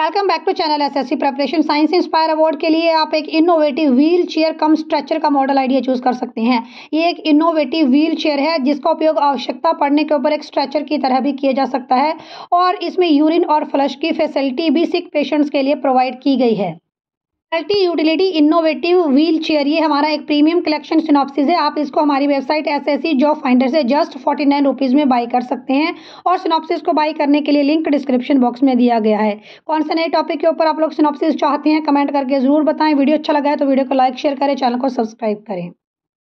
welcome back to channel SSC preparation science inspire award के लिए आप एक innovative wheel chair cum stretcher का मॉडल आइडिया चूज कर सकते हैं ये एक इनोवेटिव व्हील चेयर है जिसका उपयोग आवश्यकता पड़ने के ऊपर एक स्ट्रेचर की तरह भी किया जा सकता है और इसमें यूरिन और फ्लश की फैसिलिटी भी सिक पेशेंट्स के लिए प्रोवाइड की गई है multi utility innovative wheel chair ये हमारा एक प्रीमियम कलेक्शन सिनॉप्सिस है आप इसको हमारी website S S C job finder से जस्ट फोर्टी नाइन रुपीज़ में बाई कर सकते हैं और सिनॉपसिस को बाई करने के लिए लिंक डिस्क्रिप्शन बॉक्स में दिया गया है कौन से नए टॉपिक के ऊपर आप लोग सिनॉप्सिस चाहते हैं कमेंट करके ज़रूर बताएं वीडियो अच्छा लगा है तो वीडियो को लाइक शेयर करें चैनल को सब्सक्राइब करें